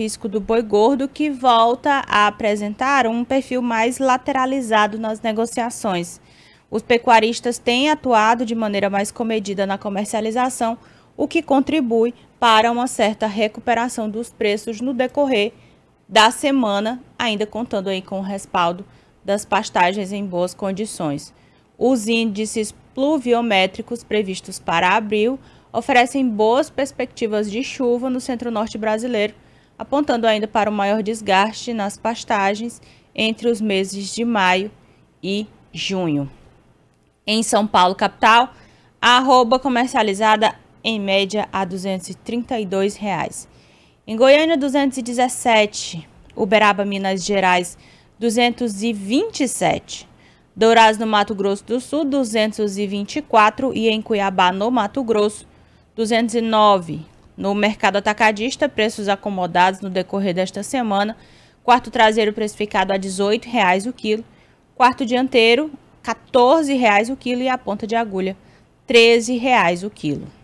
físico do boi gordo, que volta a apresentar um perfil mais lateralizado nas negociações. Os pecuaristas têm atuado de maneira mais comedida na comercialização, o que contribui para uma certa recuperação dos preços no decorrer da semana, ainda contando aí com o respaldo das pastagens em boas condições. Os índices pluviométricos previstos para abril oferecem boas perspectivas de chuva no centro-norte brasileiro, apontando ainda para o maior desgaste nas pastagens entre os meses de maio e junho. Em São Paulo, capital, a arroba comercializada em média a R$ 232. Reais. Em Goiânia, 217. Uberaba, Minas Gerais, 227. Dourados, no Mato Grosso do Sul, 224. E em Cuiabá, no Mato Grosso, 209. No mercado atacadista, preços acomodados no decorrer desta semana. Quarto traseiro precificado a R$ 18,00 o quilo. Quarto dianteiro, R$ 14,00 o quilo. E a ponta de agulha, R$ 13,00 o quilo.